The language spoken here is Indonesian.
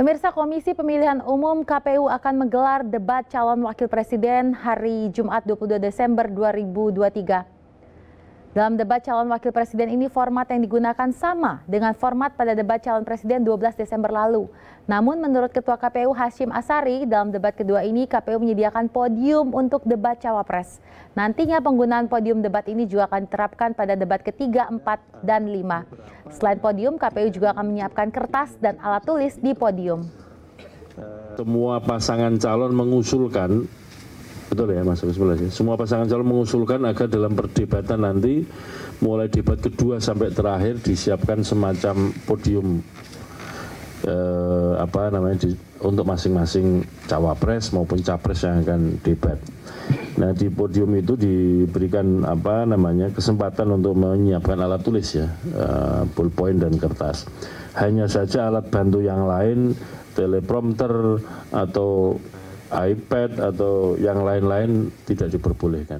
Pemirsa Komisi Pemilihan Umum KPU akan menggelar debat calon wakil presiden hari Jumat 22 Desember 2023. Dalam debat calon wakil presiden ini format yang digunakan sama dengan format pada debat calon presiden 12 Desember lalu. Namun menurut Ketua KPU Hashim Asari, dalam debat kedua ini KPU menyediakan podium untuk debat cawapres. Nantinya penggunaan podium debat ini juga akan diterapkan pada debat ketiga, empat, dan lima. Selain podium, KPU juga akan menyiapkan kertas dan alat tulis di podium. Semua pasangan calon mengusulkan Betul ya Mas Agus ya. Semua pasangan calon mengusulkan agar dalam perdebatan nanti mulai debat kedua sampai terakhir disiapkan semacam podium eh, apa namanya di, untuk masing-masing cawapres maupun capres yang akan debat. Nah di podium itu diberikan apa namanya kesempatan untuk menyiapkan alat tulis ya uh, dan kertas. Hanya saja alat bantu yang lain teleprompter atau ipad atau yang lain lain tidak diperbolehkan